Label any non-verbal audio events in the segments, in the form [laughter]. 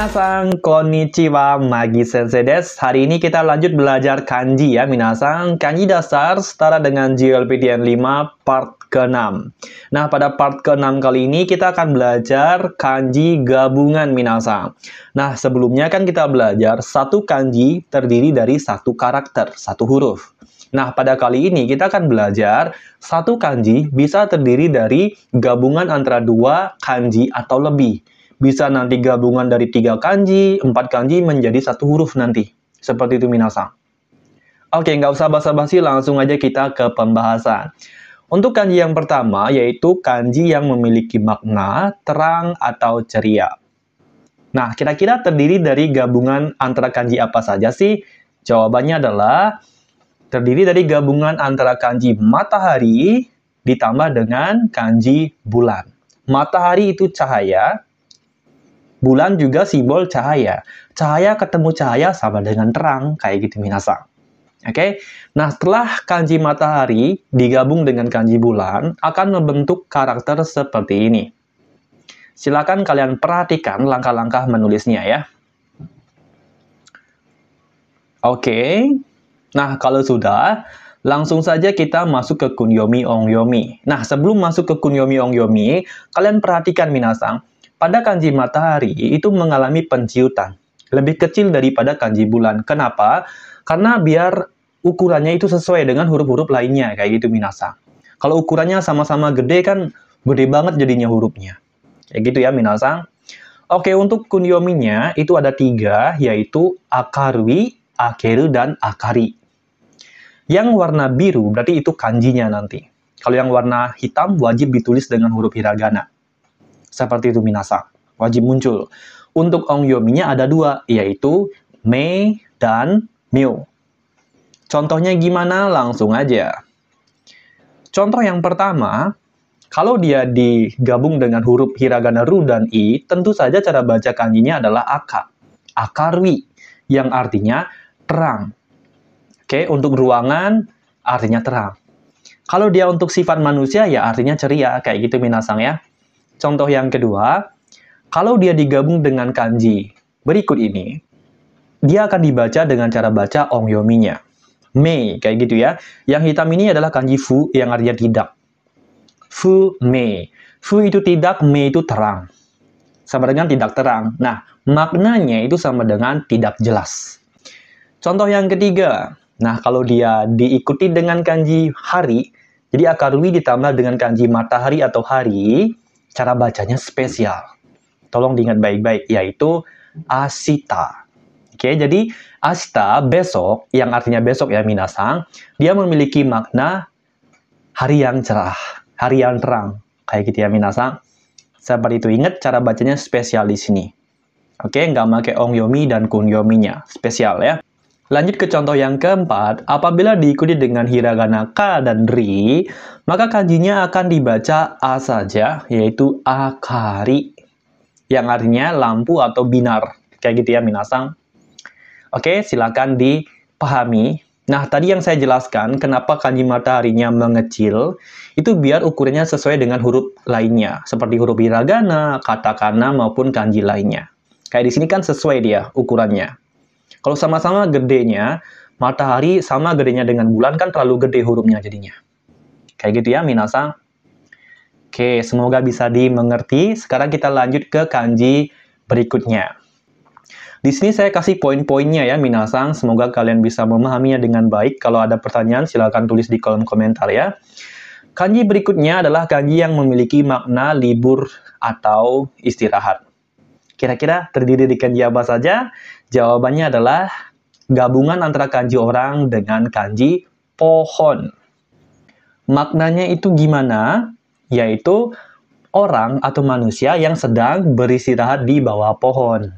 Minasang, konnichiwa, Magi Sensei des. Hari ini kita lanjut belajar kanji ya, Minasang. Kanji dasar setara dengan JLPTN 5 part ke-6. Nah, pada part ke-6 kali ini kita akan belajar kanji gabungan, Minasang. Nah, sebelumnya kan kita belajar satu kanji terdiri dari satu karakter, satu huruf. Nah, pada kali ini kita akan belajar satu kanji bisa terdiri dari gabungan antara dua kanji atau lebih bisa nanti gabungan dari tiga kanji, empat kanji menjadi satu huruf nanti. Seperti itu minasa Oke, nggak usah basa-basi, langsung aja kita ke pembahasan. Untuk kanji yang pertama, yaitu kanji yang memiliki makna terang atau ceria. Nah, kira-kira terdiri dari gabungan antara kanji apa saja sih? Jawabannya adalah terdiri dari gabungan antara kanji matahari ditambah dengan kanji bulan. Matahari itu cahaya, Bulan juga simbol cahaya. Cahaya ketemu cahaya sama dengan terang, kayak gitu minasang. Oke, okay? nah setelah kanji matahari digabung dengan kanji bulan akan membentuk karakter seperti ini. Silakan kalian perhatikan langkah-langkah menulisnya ya. Oke, okay. nah kalau sudah, langsung saja kita masuk ke kunyomi ongyomi. Nah sebelum masuk ke kunyomi ongyomi, kalian perhatikan minasang, pada kanji matahari itu mengalami penciutan, lebih kecil daripada kanji bulan. Kenapa? Karena biar ukurannya itu sesuai dengan huruf-huruf lainnya kayak gitu Minasa. Kalau ukurannya sama-sama gede kan gede banget jadinya hurufnya. Kayak gitu ya Minasa. Oke, untuk kunyominya itu ada tiga, yaitu akarwi, akeru, dan akari. Yang warna biru berarti itu kanjinya nanti. Kalau yang warna hitam wajib ditulis dengan huruf hiragana seperti itu minasa. Wajib muncul. Untuk yominya ada dua, yaitu me dan miu Contohnya gimana? Langsung aja. Contoh yang pertama, kalau dia digabung dengan huruf hiragana ru dan i, tentu saja cara baca kanjinya adalah aka. Akarwi, yang artinya terang. Oke, untuk ruangan artinya terang. Kalau dia untuk sifat manusia, ya artinya ceria, kayak gitu minasang ya. Contoh yang kedua, kalau dia digabung dengan kanji berikut ini, dia akan dibaca dengan cara baca ongyominya. Mei, kayak gitu ya. Yang hitam ini adalah kanji fu yang artinya tidak. Fu mei. Fu itu tidak, mei itu terang. Sama dengan tidak terang. Nah, maknanya itu sama dengan tidak jelas. Contoh yang ketiga. Nah, kalau dia diikuti dengan kanji hari, jadi akarui ditambah dengan kanji matahari atau hari, cara bacanya spesial. Tolong diingat baik-baik, yaitu asita. Oke, jadi asita besok, yang artinya besok ya minasang, dia memiliki makna hari yang cerah, hari yang terang. Kayak gitu ya minasang. Seperti itu, ingat cara bacanya spesial di sini. Oke, nggak pakai ongyomi dan kunyominya. Spesial ya. Lanjut ke contoh yang keempat, apabila diikuti dengan hiragana ka dan ri, maka kanjinya akan dibaca a saja, yaitu akari, yang artinya lampu atau binar. Kayak gitu ya, minasang. Oke, silakan dipahami. Nah, tadi yang saya jelaskan, kenapa kanji mataharinya mengecil, itu biar ukurannya sesuai dengan huruf lainnya, seperti huruf hiragana, katakana, maupun kanji lainnya. Kayak di sini kan sesuai dia ukurannya. Kalau sama-sama gedenya, matahari sama gedenya dengan bulan kan terlalu gede hurufnya jadinya. Kayak gitu ya, Minasa. Oke, semoga bisa dimengerti. Sekarang kita lanjut ke kanji berikutnya. Di sini saya kasih poin-poinnya ya, minasang. Semoga kalian bisa memahaminya dengan baik. Kalau ada pertanyaan, silakan tulis di kolom komentar ya. Kanji berikutnya adalah kanji yang memiliki makna libur atau istirahat. Kira-kira terdiri dari kanji apa saja? Jawabannya adalah gabungan antara kanji orang dengan kanji pohon. Maknanya itu gimana? Yaitu orang atau manusia yang sedang beristirahat di bawah pohon.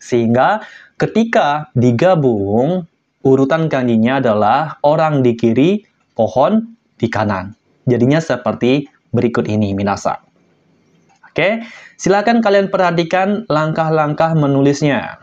Sehingga ketika digabung, urutan kanjinya adalah orang di kiri, pohon di kanan. Jadinya seperti berikut ini, minasa. Oke, Silakan kalian perhatikan langkah-langkah menulisnya.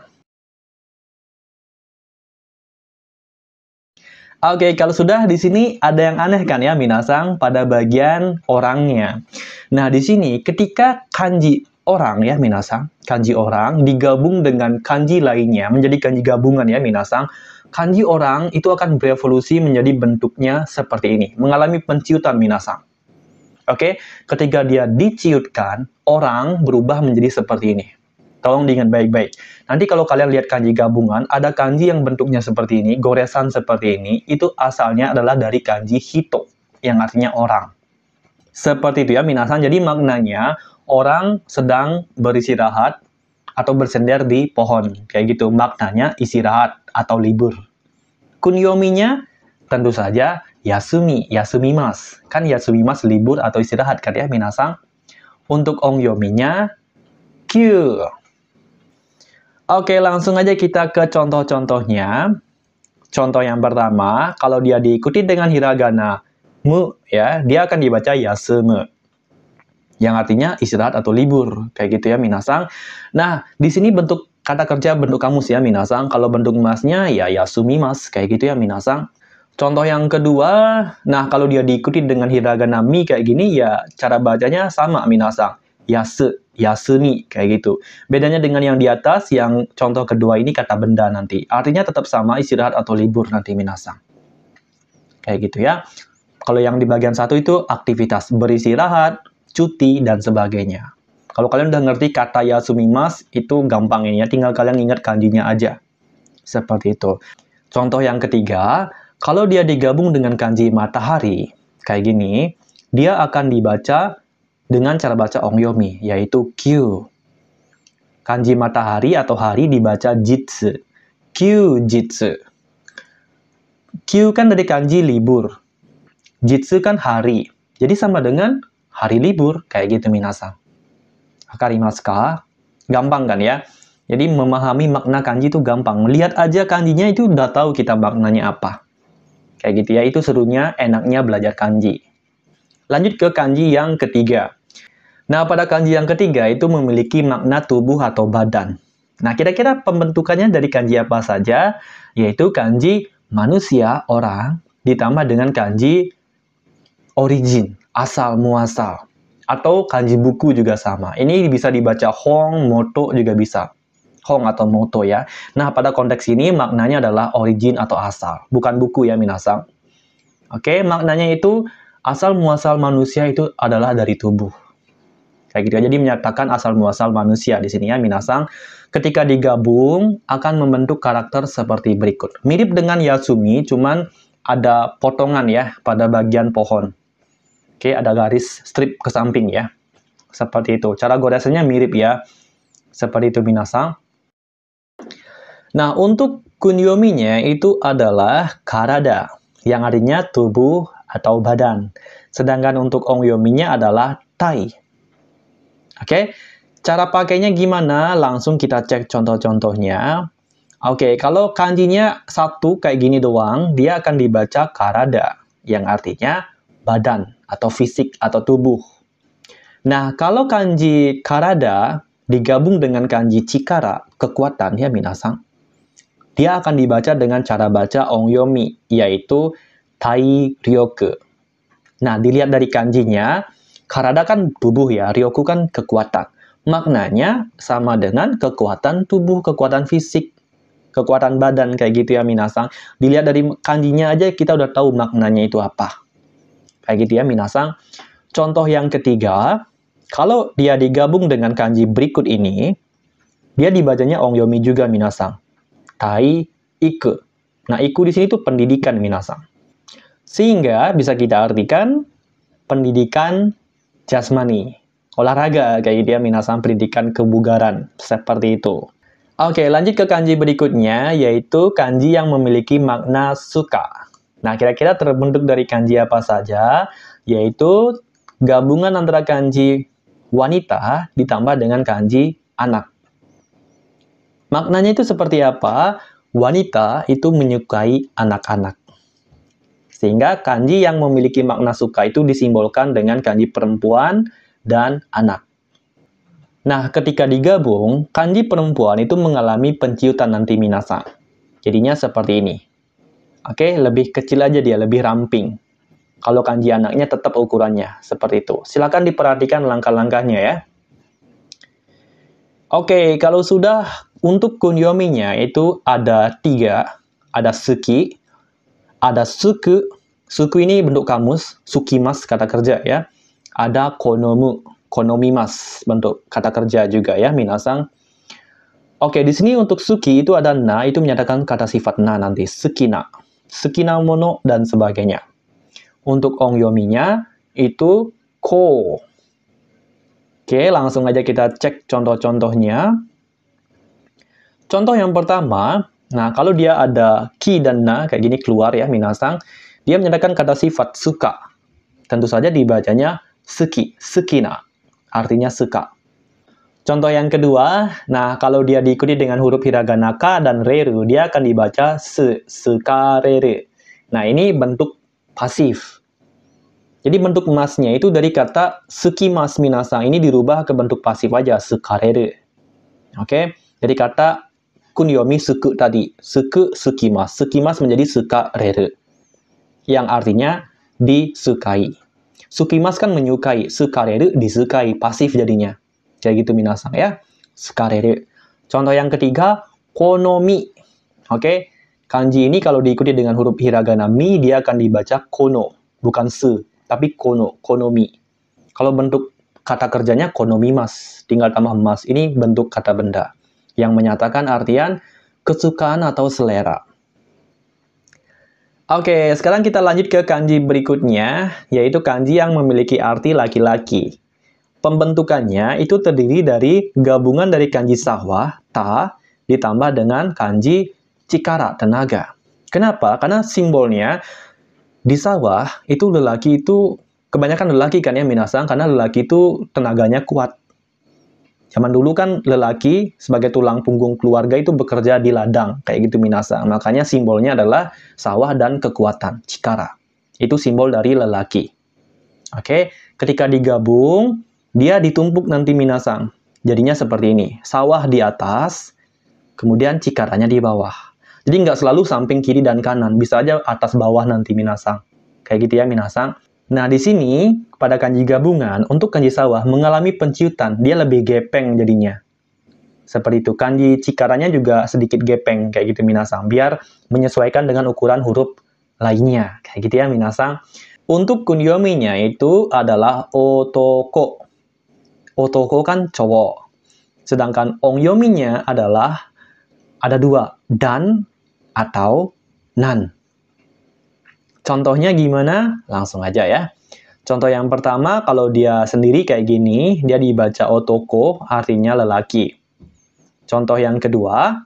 Oke, kalau sudah di sini ada yang aneh kan ya minasang pada bagian orangnya. Nah, di sini ketika kanji orang ya minasang, kanji orang digabung dengan kanji lainnya menjadi kanji gabungan ya minasang. Kanji orang itu akan berevolusi menjadi bentuknya seperti ini, mengalami penciutan minasang. Oke, okay? ketika dia diciutkan, orang berubah menjadi seperti ini. Tolong diingat baik-baik. Nanti kalau kalian lihat kanji gabungan, ada kanji yang bentuknya seperti ini, goresan seperti ini, itu asalnya adalah dari kanji hito, yang artinya orang. Seperti itu ya, minasan. Jadi maknanya, orang sedang beristirahat atau bersender di pohon. Kayak gitu, maknanya istirahat atau libur. Kunyominya, tentu saja Yasumi, Yasumi Mas, Kan Yasumi Mas libur atau istirahat kan ya minasang. Untuk Ong Yominya, Q. Oke, langsung aja kita ke contoh-contohnya. Contoh yang pertama, kalau dia diikuti dengan hiragana mu ya, dia akan dibaca yasumu. Yang artinya istirahat atau libur, kayak gitu ya minasang. Nah, di sini bentuk kata kerja bentuk kamus ya minasang. Kalau bentuk masnya ya yasumi mas, kayak gitu ya minasang. Contoh yang kedua, nah kalau dia diikuti dengan hiragana mi kayak gini ya cara bacanya sama minasang. Yase, yase kayak gitu. Bedanya dengan yang di atas yang contoh kedua ini kata benda nanti. Artinya tetap sama istirahat atau libur nanti minasang. Kayak gitu ya. Kalau yang di bagian satu itu aktivitas beristirahat, cuti dan sebagainya. Kalau kalian udah ngerti kata yasumimas itu gampang ini ya, tinggal kalian ingat kanjinya aja. Seperti itu. Contoh yang ketiga, kalau dia digabung dengan kanji matahari, kayak gini, dia akan dibaca dengan cara baca ongyomi, yaitu Q. Kanji matahari atau hari dibaca jitsu. Q jitsu. Q kan dari kanji libur. Jitsu kan hari. Jadi sama dengan hari libur, kayak gitu minasa. Akarimasuka? Gampang kan ya? Jadi memahami makna kanji itu gampang. Melihat aja kanjinya itu udah tahu kita maknanya apa. Kayak gitu ya, itu serunya, enaknya belajar kanji. Lanjut ke kanji yang ketiga. Nah, pada kanji yang ketiga itu memiliki makna tubuh atau badan. Nah, kira-kira pembentukannya dari kanji apa saja? Yaitu kanji manusia, orang, ditambah dengan kanji origin, asal muasal. Atau kanji buku juga sama. Ini bisa dibaca Hong, Moto juga bisa. Hong atau Moto ya. Nah, pada konteks ini maknanya adalah origin atau asal, bukan buku ya Minasang. Oke, maknanya itu asal muasal manusia itu adalah dari tubuh. Kayak gitu ya. Jadi menyatakan asal muasal manusia di sini ya Minasang. Ketika digabung akan membentuk karakter seperti berikut. Mirip dengan Yasumi, cuman ada potongan ya pada bagian pohon. Oke, ada garis strip ke samping ya. Seperti itu. Cara goresannya mirip ya. Seperti itu Minasang. Nah, untuk kunyominya itu adalah karada, yang artinya tubuh atau badan. Sedangkan untuk ongyominya adalah tai. Oke, cara pakainya gimana? Langsung kita cek contoh-contohnya. Oke, kalau kanjinya satu kayak gini doang, dia akan dibaca karada, yang artinya badan atau fisik atau tubuh. Nah, kalau kanji karada digabung dengan kanji cikara, kekuatan ya minasang, dia akan dibaca dengan cara baca ongyomi, yaitu tai ryoku. Nah, dilihat dari kanjinya, karada kan tubuh ya, ryoku kan kekuatan. Maknanya sama dengan kekuatan tubuh, kekuatan fisik, kekuatan badan kayak gitu ya minasang. Dilihat dari kanjinya aja kita udah tahu maknanya itu apa. Kayak gitu ya minasang. Contoh yang ketiga, kalau dia digabung dengan kanji berikut ini, dia dibacanya ongyomi juga minasang tai iku, Nah, iku di sini itu pendidikan minasang. Sehingga bisa kita artikan pendidikan jasmani, olahraga kayak dia ya minasang pendidikan kebugaran seperti itu. Oke, lanjut ke kanji berikutnya yaitu kanji yang memiliki makna suka. Nah, kira-kira terbentuk dari kanji apa saja? Yaitu gabungan antara kanji wanita ditambah dengan kanji anak. Maknanya itu seperti apa? Wanita itu menyukai anak-anak. Sehingga kanji yang memiliki makna suka itu disimbolkan dengan kanji perempuan dan anak. Nah, ketika digabung, kanji perempuan itu mengalami penciutan nanti minasa. Jadinya seperti ini. Oke, lebih kecil aja dia, lebih ramping. Kalau kanji anaknya tetap ukurannya, seperti itu. Silahkan diperhatikan langkah-langkahnya ya. Oke, kalau sudah untuk kunyominya itu ada tiga, ada suki, ada suku, suku ini bentuk kamus, sukimas kata kerja ya, ada konomu, konomimas bentuk kata kerja juga ya, minasang. Oke, di sini untuk suki itu ada na, itu menyatakan kata sifat na nanti, sukina, sukina mono, dan sebagainya. Untuk onyominya itu ko. Oke, langsung aja kita cek contoh-contohnya. Contoh yang pertama, nah kalau dia ada ki dan na kayak gini keluar ya minasang, dia menyatakan kata sifat suka. Tentu saja dibacanya suki, sukina, artinya suka. Contoh yang kedua, nah kalau dia diikuti dengan huruf hiragana ka dan reru, dia akan dibaca se, suka reru. Nah ini bentuk pasif. Jadi bentuk masnya itu dari kata suki mas minasang ini dirubah ke bentuk pasif aja, suka reru. Oke, okay? jadi kata kunyomi suku tadi. Suku sukimas. Sukimas menjadi suka rere. Yang artinya disukai. Sukimas kan menyukai. suka rere disukai. Pasif jadinya. Kayak gitu minasang ya. suka rere. Contoh yang ketiga, konomi. Oke. Okay? Kanji ini kalau diikuti dengan huruf hiragana mi, dia akan dibaca kono, bukan se, tapi kono, konomi. Kalau bentuk kata kerjanya konomi mas, tinggal tambah mas. Ini bentuk kata benda yang menyatakan artian kesukaan atau selera. Oke, sekarang kita lanjut ke kanji berikutnya, yaitu kanji yang memiliki arti laki-laki. Pembentukannya itu terdiri dari gabungan dari kanji sawah, ta, ditambah dengan kanji cikara, tenaga. Kenapa? Karena simbolnya di sawah itu lelaki itu, kebanyakan lelaki kan ya minasang, karena lelaki itu tenaganya kuat. Zaman dulu kan lelaki sebagai tulang punggung keluarga itu bekerja di ladang, kayak gitu Minasa. Makanya simbolnya adalah sawah dan kekuatan, cikara. Itu simbol dari lelaki. Oke, ketika digabung, dia ditumpuk nanti Minasang. Jadinya seperti ini, sawah di atas, kemudian cikaranya di bawah. Jadi nggak selalu samping kiri dan kanan, bisa aja atas bawah nanti Minasang. Kayak gitu ya Minasang. Nah, di sini pada kanji gabungan untuk kanji sawah mengalami penciutan, dia lebih gepeng jadinya. Seperti itu, kanji cikaranya juga sedikit gepeng kayak gitu minasang, biar menyesuaikan dengan ukuran huruf lainnya. Kayak gitu ya minasang. Untuk kunyominya itu adalah otoko. Otoko kan cowok. Sedangkan ongyominya adalah ada dua, dan atau nan. Contohnya gimana? Langsung aja ya. Contoh yang pertama, kalau dia sendiri kayak gini, dia dibaca otoko, artinya lelaki. Contoh yang kedua,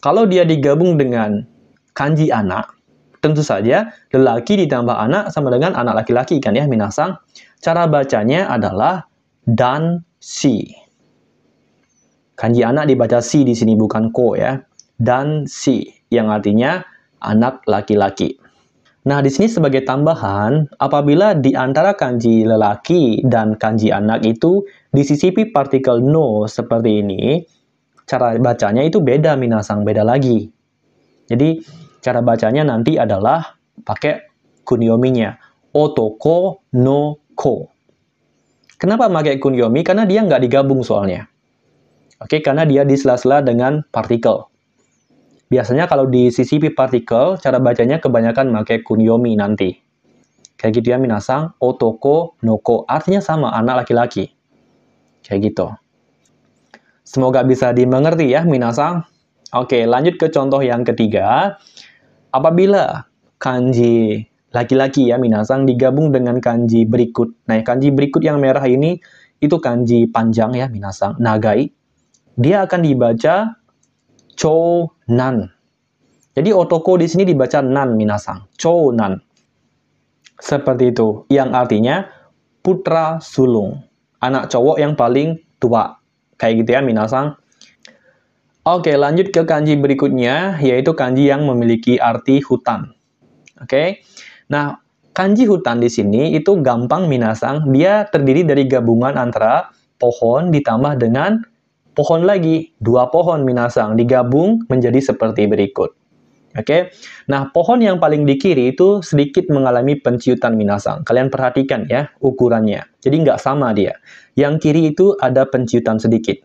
kalau dia digabung dengan kanji anak, tentu saja lelaki ditambah anak sama dengan anak laki-laki kan ya, minasang. Cara bacanya adalah dan si. Kanji anak dibaca si di sini, bukan ko ya. Dan si, yang artinya anak laki-laki. Nah, di sini sebagai tambahan, apabila di antara kanji lelaki dan kanji anak itu disisipi partikel no seperti ini, cara bacanya itu beda minasang, beda lagi. Jadi, cara bacanya nanti adalah pakai kunyominya. Otoko no ko. Kenapa pakai kunyomi? Karena dia nggak digabung soalnya. Oke, karena dia disela-sela dengan partikel. Biasanya kalau di CCP partikel, cara bacanya kebanyakan pakai kunyomi nanti. Kayak gitu ya minasang, otoko, noko, artinya sama, anak laki-laki. Kayak gitu. Semoga bisa dimengerti ya minasang. Oke, lanjut ke contoh yang ketiga. Apabila kanji laki-laki ya minasang digabung dengan kanji berikut. Nah, kanji berikut yang merah ini itu kanji panjang ya minasang, nagai. Dia akan dibaca nan, Jadi otoko di sini dibaca nan minasang, nan, Seperti itu, yang artinya putra sulung, anak cowok yang paling tua. Kayak gitu ya minasang. Oke, lanjut ke kanji berikutnya, yaitu kanji yang memiliki arti hutan. Oke. Nah, kanji hutan di sini itu gampang minasang, dia terdiri dari gabungan antara pohon ditambah dengan pohon lagi, dua pohon minasang digabung menjadi seperti berikut. Oke. Okay? Nah, pohon yang paling di kiri itu sedikit mengalami penciutan minasang. Kalian perhatikan ya ukurannya. Jadi nggak sama dia. Yang kiri itu ada penciutan sedikit.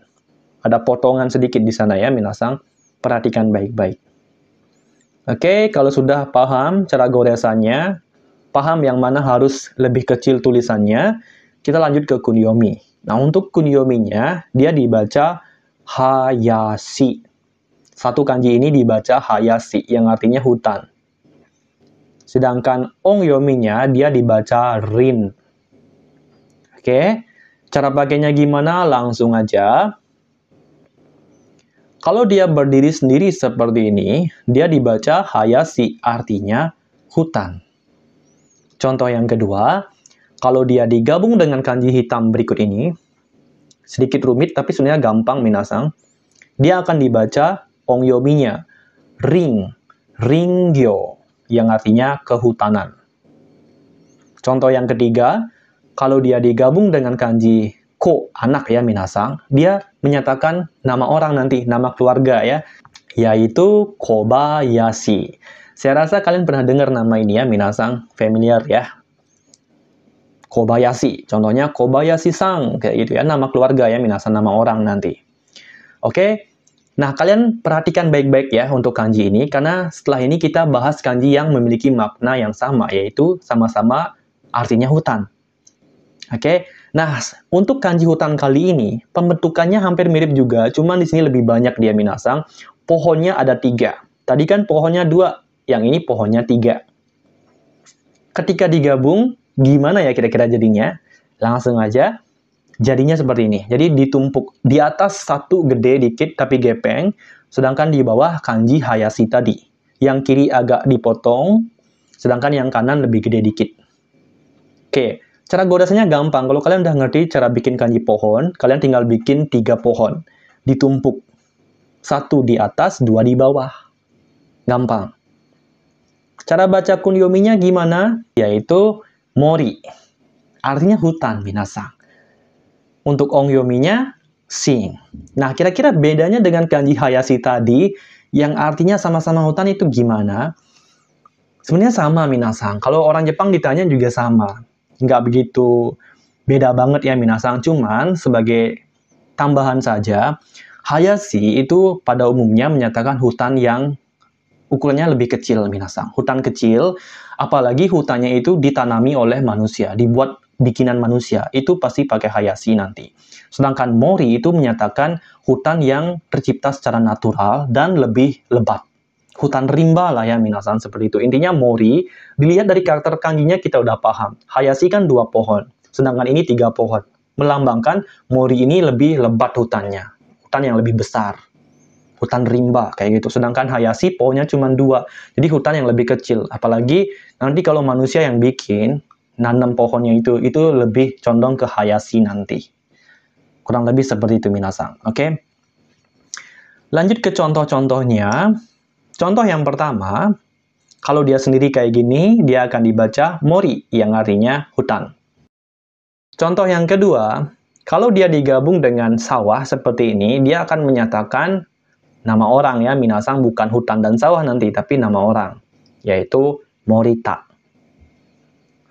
Ada potongan sedikit di sana ya minasang. Perhatikan baik-baik. Oke, okay? kalau sudah paham cara goresannya, paham yang mana harus lebih kecil tulisannya, kita lanjut ke kunyomi. Nah, untuk kunyominya, dia dibaca hayashi. Satu kanji ini dibaca hayashi, yang artinya hutan. Sedangkan ongyominya, dia dibaca rin. Oke, cara pakainya gimana? Langsung aja. Kalau dia berdiri sendiri seperti ini, dia dibaca hayashi, artinya hutan. Contoh yang kedua, kalau dia digabung dengan kanji hitam berikut ini, sedikit rumit tapi sebenarnya gampang minasang. Dia akan dibaca ongyominya ring, ringgyo yang artinya kehutanan. Contoh yang ketiga, kalau dia digabung dengan kanji ko anak ya minasang, dia menyatakan nama orang nanti, nama keluarga ya, yaitu Kobayashi. Saya rasa kalian pernah dengar nama ini ya minasang, familiar ya. Kobayashi. Contohnya Kobayashi-sang, kayak gitu ya. Nama keluarga ya, minasan nama orang nanti. Oke, Nah, kalian perhatikan baik-baik ya untuk kanji ini, karena setelah ini kita bahas kanji yang memiliki makna yang sama, yaitu sama-sama artinya hutan. Oke, nah untuk kanji hutan kali ini, pembentukannya hampir mirip juga, cuman di sini lebih banyak dia minasang. Pohonnya ada tiga. Tadi kan pohonnya dua, yang ini pohonnya tiga. Ketika digabung, Gimana ya kira-kira jadinya? Langsung aja. Jadinya seperti ini. Jadi ditumpuk di atas satu gede dikit tapi gepeng, sedangkan di bawah kanji hayashi tadi. Yang kiri agak dipotong, sedangkan yang kanan lebih gede dikit. Oke, cara godasnya gampang. Kalau kalian udah ngerti cara bikin kanji pohon, kalian tinggal bikin tiga pohon. Ditumpuk. Satu di atas, dua di bawah. Gampang. Cara baca kunyominya gimana? Yaitu mori. Artinya hutan binasa. Untuk ongyominya sing. Nah, kira-kira bedanya dengan kanji hayashi tadi yang artinya sama-sama hutan itu gimana? Sebenarnya sama minasang. Kalau orang Jepang ditanya juga sama. Nggak begitu beda banget ya minasang. Cuman sebagai tambahan saja, hayashi itu pada umumnya menyatakan hutan yang ukurannya lebih kecil minasang. Hutan kecil, apalagi hutannya itu ditanami oleh manusia, dibuat bikinan manusia, itu pasti pakai hayashi nanti. Sedangkan mori itu menyatakan hutan yang tercipta secara natural dan lebih lebat. Hutan rimba lah ya minasan seperti itu. Intinya mori, dilihat dari karakter kanjinya kita udah paham. Hayashi kan dua pohon, sedangkan ini tiga pohon. Melambangkan mori ini lebih lebat hutannya, hutan yang lebih besar hutan rimba kayak gitu. Sedangkan Hayashi pohonnya cuma dua, jadi hutan yang lebih kecil. Apalagi nanti kalau manusia yang bikin nanam pohonnya itu, itu lebih condong ke Hayashi nanti. Kurang lebih seperti itu Minasang, oke? Okay? Lanjut ke contoh-contohnya. Contoh yang pertama, kalau dia sendiri kayak gini, dia akan dibaca mori, yang artinya hutan. Contoh yang kedua, kalau dia digabung dengan sawah seperti ini, dia akan menyatakan Nama orang ya, minasang bukan hutan dan sawah nanti, tapi nama orang. Yaitu Morita.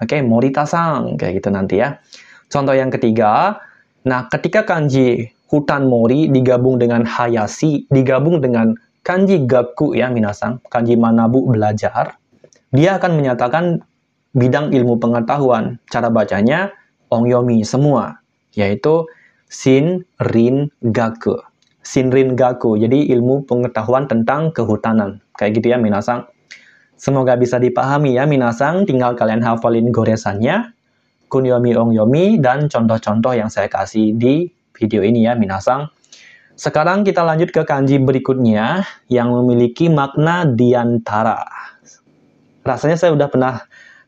Oke, okay, Morita-sang, kayak gitu nanti ya. Contoh yang ketiga, nah ketika kanji hutan mori digabung dengan hayashi, digabung dengan kanji gaku ya minasang, kanji manabu belajar, dia akan menyatakan bidang ilmu pengetahuan. Cara bacanya ongyomi semua, yaitu sin, rin, gaku sinrin Gaku, jadi ilmu pengetahuan tentang kehutanan. Kayak gitu ya, Minasang. Semoga bisa dipahami ya, Minasang. Tinggal kalian hafalin goresannya, kunyomi ongyomi, dan contoh-contoh yang saya kasih di video ini ya, Minasang. Sekarang kita lanjut ke kanji berikutnya yang memiliki makna diantara. Rasanya saya udah pernah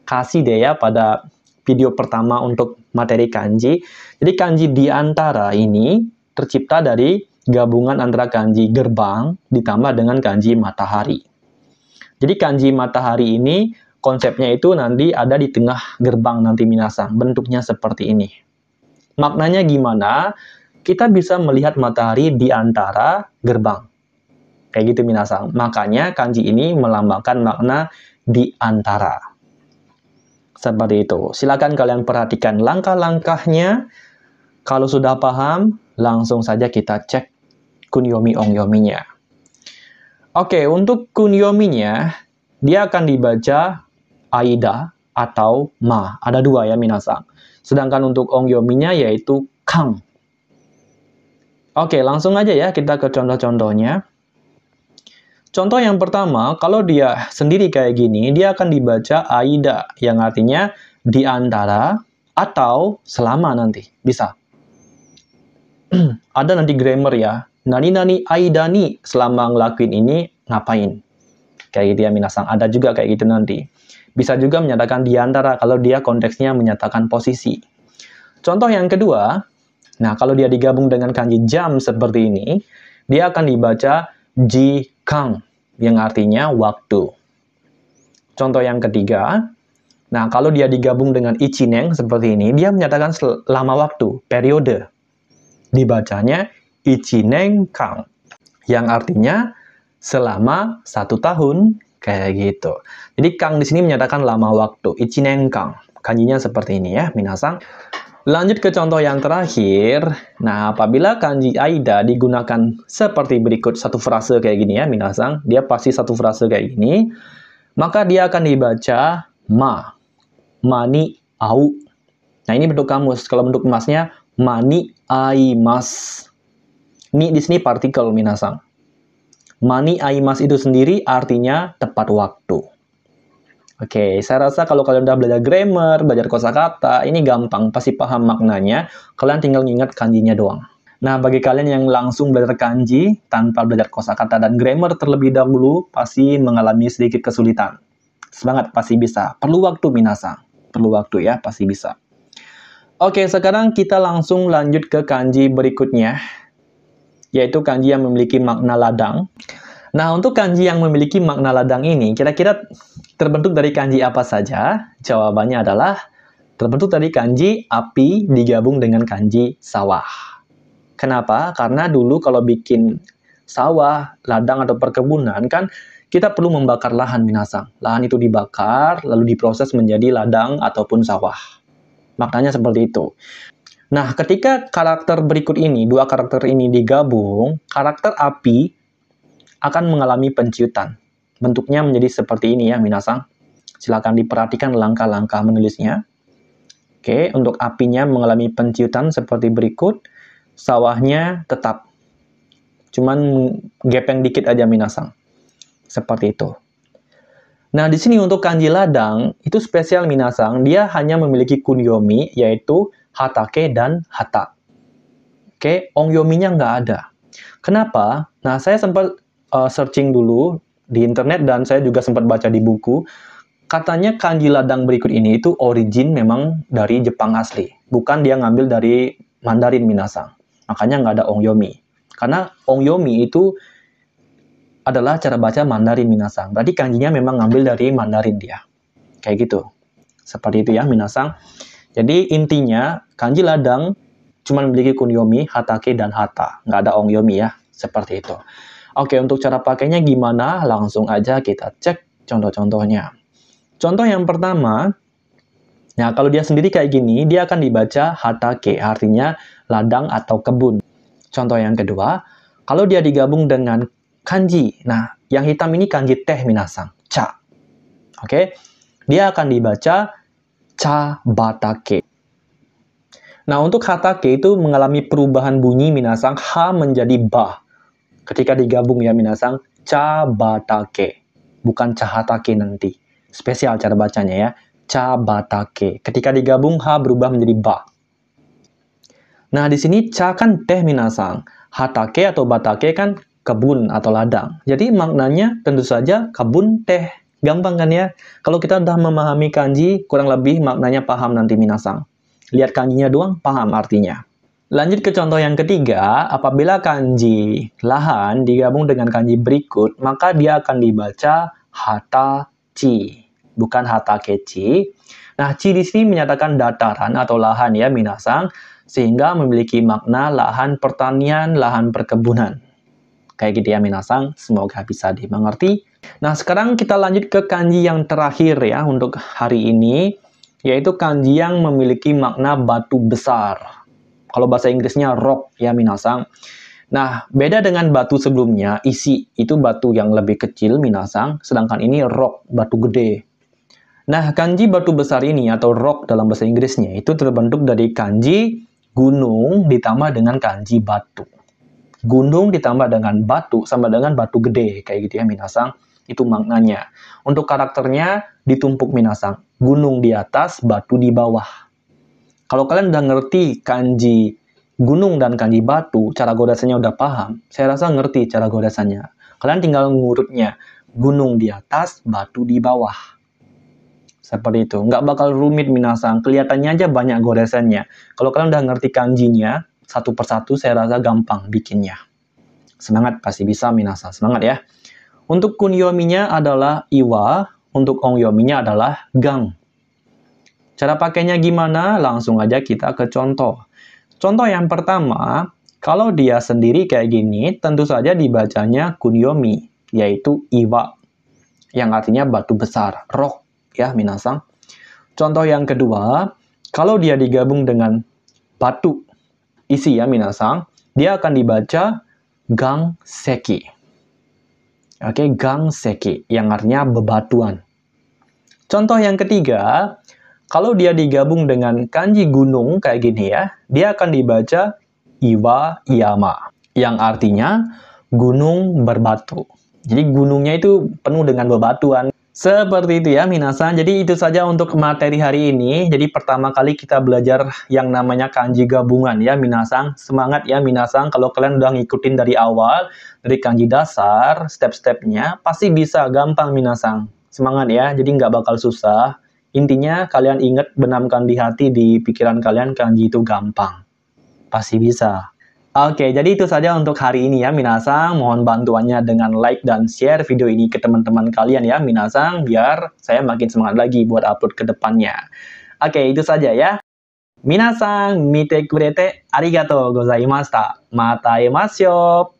kasih deh ya pada video pertama untuk materi kanji. Jadi kanji diantara ini tercipta dari gabungan antara kanji gerbang ditambah dengan kanji matahari. Jadi kanji matahari ini konsepnya itu nanti ada di tengah gerbang nanti minasan, bentuknya seperti ini. Maknanya gimana? Kita bisa melihat matahari di antara gerbang. Kayak gitu minasan. Makanya kanji ini melambangkan makna di antara. Seperti itu. Silakan kalian perhatikan langkah-langkahnya kalau sudah paham, langsung saja kita cek kunyomi ongyominya. Oke, untuk kunyominya, dia akan dibaca aida atau ma. Ada dua ya, minasang. Sedangkan untuk ongyominya yaitu kang. Oke, langsung aja ya kita ke contoh-contohnya. Contoh yang pertama, kalau dia sendiri kayak gini, dia akan dibaca aida, yang artinya di antara atau selama nanti. Bisa. [clears throat] ada nanti grammar ya. Nani nani aidani selama ngelakuin ini ngapain? Kayak gitu ya minasang. Ada juga kayak gitu nanti. Bisa juga menyatakan diantara kalau dia konteksnya menyatakan posisi. Contoh yang kedua, nah kalau dia digabung dengan kanji jam seperti ini, dia akan dibaca ji kang yang artinya waktu. Contoh yang ketiga, nah kalau dia digabung dengan ichineng seperti ini, dia menyatakan lama waktu, periode. Dibacanya Ichineng Kang, yang artinya selama satu tahun, kayak gitu. Jadi Kang di sini menyatakan lama waktu, Ichineng Kang. Kanjinya seperti ini ya, Minasang. Lanjut ke contoh yang terakhir. Nah, apabila kanji Aida digunakan seperti berikut satu frase kayak gini ya, minasang, dia pasti satu frase kayak gini, maka dia akan dibaca ma, mani au. Nah, ini bentuk kamus. Kalau bentuk emasnya mani aimas. Ni di sini partikel minasang. Mani aimas itu sendiri artinya tepat waktu. Oke, okay, saya rasa kalau kalian udah belajar grammar, belajar kosakata, ini gampang, pasti paham maknanya. Kalian tinggal ngingat kanjinya doang. Nah, bagi kalian yang langsung belajar kanji tanpa belajar kosakata dan grammar terlebih dahulu, pasti mengalami sedikit kesulitan. Semangat, pasti bisa. Perlu waktu, Minasa. Perlu waktu ya, pasti bisa. Oke, sekarang kita langsung lanjut ke kanji berikutnya, yaitu kanji yang memiliki makna ladang. Nah, untuk kanji yang memiliki makna ladang ini, kira-kira terbentuk dari kanji apa saja? Jawabannya adalah terbentuk dari kanji api digabung dengan kanji sawah. Kenapa? Karena dulu kalau bikin sawah, ladang, atau perkebunan, kan kita perlu membakar lahan minasang. Lahan itu dibakar, lalu diproses menjadi ladang ataupun sawah. Maknanya seperti itu. Nah, ketika karakter berikut ini, dua karakter ini digabung, karakter api akan mengalami penciutan. Bentuknya menjadi seperti ini ya, Minasang. Silahkan diperhatikan langkah-langkah menulisnya. Oke, untuk apinya mengalami penciutan seperti berikut. Sawahnya tetap. Cuman gepeng dikit aja, Minasang. Seperti itu. Nah, di sini untuk kanji ladang, itu spesial Minasang, dia hanya memiliki kunyomi, yaitu hatake dan hata. Oke, okay? ongyominya nggak ada. Kenapa? Nah, saya sempat uh, searching dulu di internet dan saya juga sempat baca di buku. Katanya kanji ladang berikut ini itu origin memang dari Jepang asli. Bukan dia ngambil dari Mandarin Minasang. Makanya nggak ada ongyomi. Karena ongyomi itu adalah cara baca Mandarin Minasang. Berarti kanjinya memang ngambil dari Mandarin dia. Kayak gitu. Seperti itu ya Minasang. Jadi intinya kanji ladang cuma memiliki kunyomi, hatake, dan hata. Nggak ada ongyomi ya. Seperti itu. Oke, untuk cara pakainya gimana? Langsung aja kita cek contoh-contohnya. Contoh yang pertama, Nah, kalau dia sendiri kayak gini, dia akan dibaca hatake, artinya ladang atau kebun. Contoh yang kedua, kalau dia digabung dengan kanji. Nah, yang hitam ini kanji teh minasang, cha. Oke, dia akan dibaca cha batake. Nah, untuk hatake itu mengalami perubahan bunyi minasang ha menjadi ba. Ketika digabung ya minasang cha batake, bukan cha hatake nanti. Spesial cara bacanya ya, cha batake. Ketika digabung ha berubah menjadi ba. Nah, di sini cha kan teh minasang. Hatake atau batake kan kebun atau ladang. Jadi maknanya tentu saja kebun teh. Gampang kan ya? Kalau kita sudah memahami kanji, kurang lebih maknanya paham nanti minasang. Lihat kanjinya doang, paham artinya. Lanjut ke contoh yang ketiga, apabila kanji lahan digabung dengan kanji berikut, maka dia akan dibaca hata ci, bukan hata keci. Nah, ci di sini menyatakan dataran atau lahan ya, minasang, sehingga memiliki makna lahan pertanian, lahan perkebunan. Kayak gitu ya minasang, semoga bisa dimengerti. Nah, sekarang kita lanjut ke kanji yang terakhir ya untuk hari ini, yaitu kanji yang memiliki makna batu besar. Kalau bahasa Inggrisnya rock ya minasang. Nah, beda dengan batu sebelumnya, isi itu batu yang lebih kecil minasang, sedangkan ini rock, batu gede. Nah, kanji batu besar ini atau rock dalam bahasa Inggrisnya itu terbentuk dari kanji gunung ditambah dengan kanji batu. Gunung ditambah dengan batu sama dengan batu gede kayak gitu ya Minasang itu maknanya. Untuk karakternya ditumpuk Minasang, gunung di atas, batu di bawah. Kalau kalian udah ngerti kanji gunung dan kanji batu, cara godasannya udah paham, saya rasa ngerti cara godasannya. Kalian tinggal ngurutnya, gunung di atas, batu di bawah. Seperti itu. Nggak bakal rumit Minasang. Kelihatannya aja banyak goresannya. Kalau kalian udah ngerti kanjinya, satu persatu saya rasa gampang bikinnya. Semangat pasti bisa minasa, semangat ya. Untuk kunyominya adalah iwa, untuk ongyominya adalah gang. Cara pakainya gimana? Langsung aja kita ke contoh. Contoh yang pertama, kalau dia sendiri kayak gini, tentu saja dibacanya kunyomi, yaitu iwa, yang artinya batu besar, roh, ya minasang. Contoh yang kedua, kalau dia digabung dengan batu, isi ya minasang, dia akan dibaca gang seki. Oke, okay, gang seki yang artinya bebatuan. Contoh yang ketiga, kalau dia digabung dengan kanji gunung kayak gini ya, dia akan dibaca iwa yama yang artinya gunung berbatu. Jadi gunungnya itu penuh dengan bebatuan seperti itu ya Minasan. Jadi itu saja untuk materi hari ini. Jadi pertama kali kita belajar yang namanya kanji gabungan ya Minasan. Semangat ya Minasan kalau kalian udah ngikutin dari awal dari kanji dasar step-stepnya pasti bisa gampang Minasan. Semangat ya. Jadi nggak bakal susah. Intinya kalian ingat benamkan di hati di pikiran kalian kanji itu gampang. Pasti bisa. Oke, jadi itu saja untuk hari ini ya Minasang. Mohon bantuannya dengan like dan share video ini ke teman-teman kalian ya Minasang, biar saya makin semangat lagi buat upload ke depannya. Oke, itu saja ya. Minasang, mite kurete arigato gozaimashita. Mata emasyo.